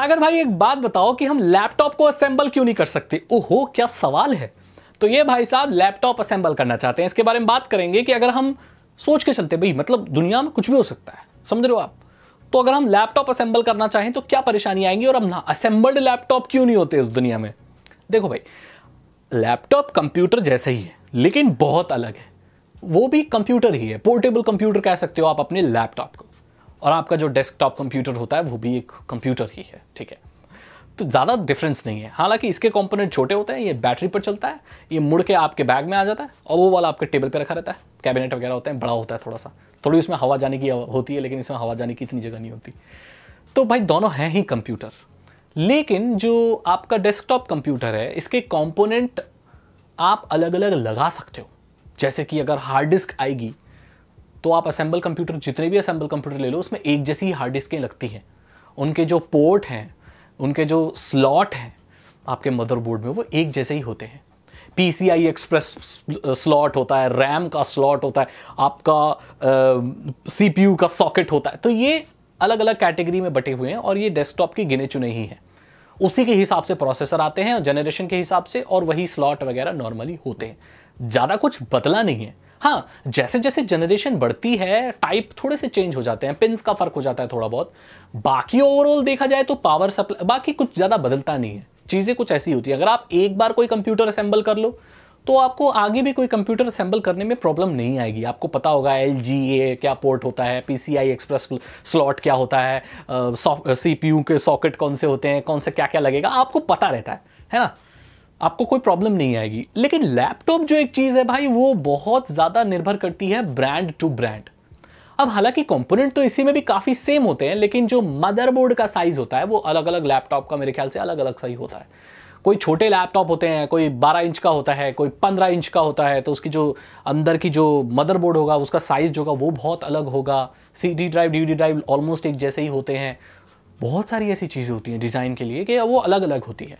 सागर भाई एक बात बताओ कि हम लैपटॉप को असेंबल क्यों नहीं कर सकते ओहो क्या सवाल है तो ये भाई साहब लैपटॉप असेंबल करना चाहते हैं इसके बारे में बात करेंगे कि अगर हम सोच के चलते भाई मतलब दुनिया में कुछ भी हो सकता है समझ रहे हो आप तो अगर हम लैपटॉप असेंबल करना चाहें तो क्या परेशानी आएंगी और हम ना असेंबल्ड लैपटॉप क्यों नहीं होते इस दुनिया में देखो भाई लैपटॉप कंप्यूटर जैसे ही है लेकिन बहुत अलग है वो भी कंप्यूटर ही है पोर्टेबल कंप्यूटर कह सकते हो आप अपने लैपटॉप को और आपका जो डेस्कटॉप कंप्यूटर होता है वो भी एक कंप्यूटर ही है ठीक है तो ज़्यादा डिफरेंस नहीं है हालांकि इसके कंपोनेंट छोटे होते हैं ये बैटरी पर चलता है ये मुड़ के आपके बैग में आ जाता है और वो वाला आपके टेबल पर रखा रहता है कैबिनेट वगैरह होता है बड़ा होता है थोड़ा सा थोड़ी उसमें हवा जाने की होती है लेकिन इसमें हवा जाने की इतनी जगह नहीं होती तो भाई दोनों हैं ही कंप्यूटर लेकिन जो आपका डेस्कटॉप कंप्यूटर है इसके कंपोनेंट आप अलग अलग लगा सकते हो जैसे कि अगर हार्ड डिस्क आएगी तो आप असेंबल कंप्यूटर जितने भी असेंबल कंप्यूटर ले लो उसमें एक जैसी ही हार्ड डिस्कें लगती हैं उनके जो पोर्ट हैं उनके जो स्लॉट हैं आपके मदरबोर्ड में वो एक जैसे ही होते हैं P C I express slot होता है रैम का स्लॉट होता है आपका सी पी यू का सॉकेट होता है तो ये अलग अलग कैटेगरी में बटे हुए हैं और ये डेस्कटॉप के गिने चुने ही हैं उसी के हिसाब से प्रोसेसर आते हैं जनरेशन के हिसाब से और वही स्लॉट वगैरह नॉर्मली होते हैं ज़्यादा कुछ बदला नहीं है हाँ जैसे जैसे जनरेशन बढ़ती है टाइप थोड़े से चेंज हो जाते हैं पिंस का फर्क हो जाता है थोड़ा बहुत बाकी ओवरऑल देखा जाए तो पावर सप्लाई बाकी कुछ ज़्यादा बदलता नहीं है चीज़ें कुछ ऐसी होती है अगर आप एक बार कोई कंप्यूटर असेंबल कर लो तो आपको आगे भी कोई कंप्यूटर असेंबल करने में प्रॉब्लम नहीं आएगी आपको पता होगा एल जी ए क्या पोर्ट होता है P C I express slot क्या होता है सी पी यू के सॉकेट कौन से होते हैं कौन से क्या क्या लगेगा आपको पता रहता है है ना आपको कोई प्रॉब्लम नहीं आएगी लेकिन लैपटॉप जो एक चीज़ है भाई वो बहुत ज़्यादा निर्भर करती है ब्रांड टू ब्रांड अब हालांकि कंपोनेंट तो इसी में भी काफ़ी सेम होते हैं लेकिन जो मदरबोर्ड का साइज़ होता है वो अलग अलग लैपटॉप का मेरे ख्याल से अलग अलग साइज होता है कोई छोटे लैपटॉप होते हैं कोई 12 इंच का होता है कोई 15 इंच का होता है तो उसकी जो अंदर की जो मदरबोर्ड होगा उसका साइज़ जो होगा वो बहुत अलग होगा C D drive D drive almost एक जैसे ही होते हैं बहुत सारी ऐसी चीज़ें होती हैं डिज़ाइन के लिए कि वो अलग अलग होती है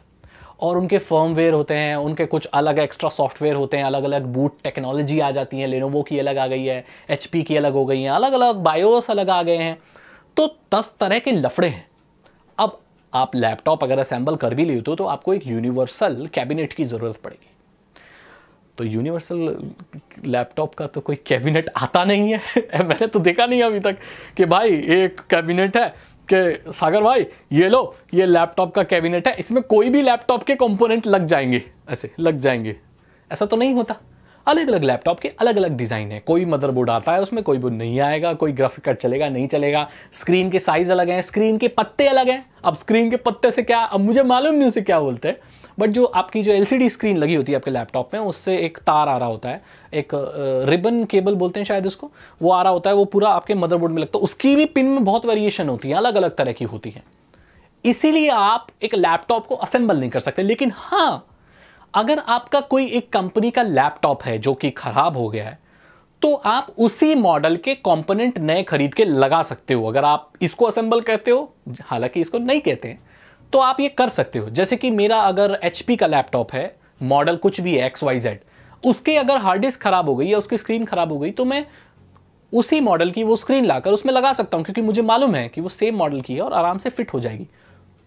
और उनके फर्मवेयर होते हैं उनके कुछ अलग एक्स्ट्रा सॉफ्टवेयर होते हैं अलग अलग बूट टेक्नोलॉजी आ जाती है लेनोवो की अलग आ गई है एच की अलग हो गई हैं अलग अलग बायोस अलग आ गए हैं तो दस तरह के लफड़े हैं अब आप लैपटॉप अगर असेंबल कर भी लेते हो तो आपको एक यूनिवर्सल कैबिनेट की ज़रूरत पड़ेगी तो यूनिवर्सल लैपटॉप का तो कोई कैबिनेट आता नहीं है मैंने तो देखा नहीं अभी तक कि भाई एक कैबिनेट है के सागर भाई ये लो ये लैपटॉप का कैबिनेट है इसमें कोई भी लैपटॉप के कंपोनेंट लग जाएंगे ऐसे लग जाएंगे ऐसा तो नहीं होता अलग अलग लैपटॉप के अलग अलग डिज़ाइन है कोई मदरबोर्ड आता है उसमें कोई बोर्ड नहीं आएगा कोई ग्राफिक कार्ड चलेगा नहीं चलेगा स्क्रीन के साइज़ अलग हैं स्क्रीन के पत्ते अलग हैं अब स्क्रीन के पत्ते से क्या अब मुझे मालूम नहीं उसे क्या बोलते हैं बट जो आपकी जो एलसीडी स्क्रीन लगी होती है आपके लैपटॉप में उससे एक तार आ रहा होता है एक रिबन केबल बोलते हैं शायद उसको वो आ रहा होता है वो पूरा आपके मदरबोर्ड में लगता है उसकी भी पिन में बहुत वेरिएशन होती है अलग अलग तरह की होती है इसीलिए आप एक लैपटॉप को असेंबल नहीं कर सकते लेकिन हाँ अगर आपका कोई एक कंपनी का लैपटॉप है जो कि खराब हो गया है तो आप उसी मॉडल के कंपोनेंट नए खरीद के लगा सकते हो अगर आप इसको असेंबल कहते हो हालांकि इसको नहीं कहते हैं तो आप ये कर सकते हो जैसे कि मेरा अगर एच का लैपटॉप है मॉडल कुछ भी है एक्स वाई जेड उसके अगर हार्ड डिस्क खराब हो गई या उसकी स्क्रीन खराब हो गई तो मैं उसी मॉडल की वो स्क्रीन लाकर उसमें लगा सकता हूँ क्योंकि मुझे मालूम है कि वो सेम मॉडल की है और आराम से फिट हो जाएगी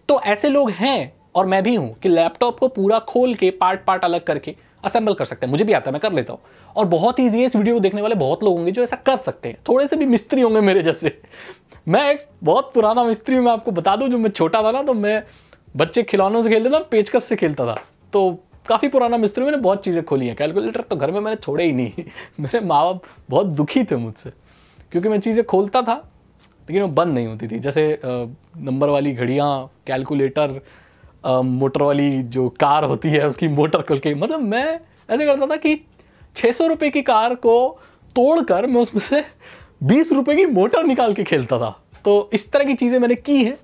तो ऐसे लोग हैं और मैं भी हूँ कि लैपटॉप को पूरा खोल के पार्ट पार्ट अलग करके असेंबल कर सकते हैं मुझे भी आता है मैं कर लेता हूँ और बहुत ईजी है इस वीडियो को देखने वाले बहुत लोग होंगे जो ऐसा कर सकते हैं थोड़े से भी मिस्त्री होंगे मेरे जैसे मैं एक बहुत पुराना मिस्त्री मैं आपको बता दूँ जो मैं छोटा था ना तो मैं बच्चे खिलौनों से खेलते था पेचकस से खेलता था तो काफ़ी पुराना मिस्त्री मैंने बहुत चीज़ें खोली हैं कैलकुलेटर तो घर में मैंने छोड़े ही नहीं मेरे माँ बाप बहुत दुखी थे मुझसे क्योंकि मैं चीज़ें खोलता था लेकिन वो बंद नहीं होती थी जैसे नंबर वाली घड़ियाँ कैलकुलेटर मोटर वाली जो कार होती है उसकी मोटर खुल के मतलब मैं ऐसे करता था कि छः सौ रुपये की कार को तोड़ कर मैं उसमें से बीस रुपये की मोटर निकाल के खेलता था तो इस तरह की चीज़ें मैंने की हैं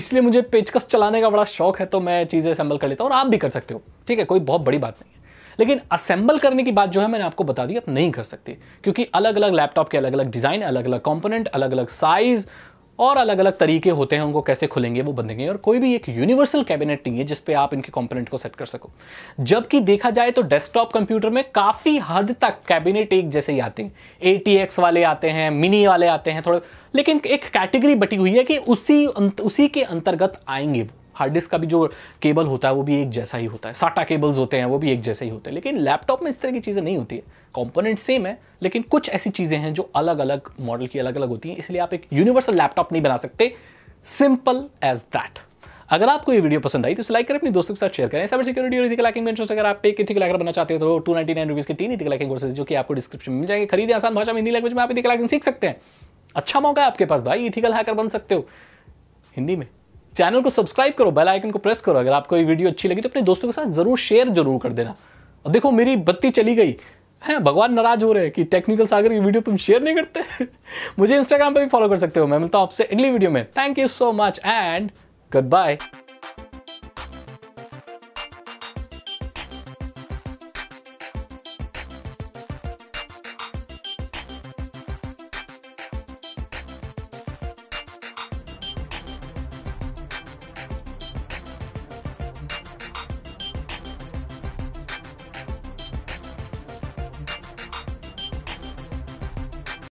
इसलिए मुझे पेचकस चलाने का बड़ा शौक है तो मैं चीज़ें असेंबल कर लेता हूँ और आप भी कर सकते हो ठीक है कोई बहुत बड़ी बात नहीं है लेकिन असेंबल करने की बात जो है मैंने आपको बता दी आप नहीं कर सकते क्योंकि अलग अलग लैपटॉप के अलग अलग डिज़ाइन अलग अलग कंपोनेंट अलग अलग साइज़ और अलग अलग तरीके होते हैं उनको कैसे खुलेंगे वो बंधेंगे और कोई भी एक यूनिवर्सल कैबिनेट नहीं है जिसपे आप इनके कंपोनेंट को सेट कर सको जबकि देखा जाए तो डेस्कटॉप कंप्यूटर में काफ़ी हद तक कैबिनेट एक जैसे ही आते हैं ए टी एक्स वाले आते हैं मिनी वाले आते हैं थोड़े लेकिन एक कैटेगरी बटी हुई है कि उसी उसी के अंतर्गत आएंगे वो हार्ड डिस्क का भी जो केबल होता है वो भी एक जैसा ही होता है साटा केबल्स होते हैं वो भी एक जैसे ही होते हैं लेकिन लैपटॉप में इस तरह की चीज़ें नहीं होती है कॉम्पोनेंट सेम है लेकिन कुछ ऐसी चीज़ें हैं जो अलग अलग मॉडल की अलग अलग होती हैं इसलिए आप एक यूनिवर्सल लैपटॉप नहीं बना सकते सिंपल एज दैट अगर आपको ये वीडियो पसंद आई तो लाइक करें अपने दोस्तों के साथ शेयर करें साइबर सिक्योरिटी और इथिकल हैकिंग मेंशन अगर आप एक इथिकल हैकर बनना चाहते हो तो टू नाइन नाइन रुपीज़ के तीन इथिकल हैकिंग कोर्सेज जो कि आपको डिस्क्रिप्शन में मिल जाएंगे खरीदे आसान भाषा में हिंदी लैंग्वेज में आप इथिकल हैकिंग सीख सकते हैं अच्छा मौका है आपके पास भाई इथिकल हैकर बन सकते हो हिंदी में चैनल को सब्सक्राइब करो बेल आइकन को प्रेस करो अगर आपको ये वीडियो अच्छी लगी तो अपने दोस्तों के साथ जरूर शेयर जरूर कर देना और देखो मेरी बत्ती चली गई है भगवान नाराज हो रहे हैं कि टेक्निकल सागर की वीडियो तुम शेयर नहीं करते मुझे इंस्टाग्राम पर भी फॉलो कर सकते हो मैं मिलता हूँ आपसे अगली वीडियो में thank you so much and good bye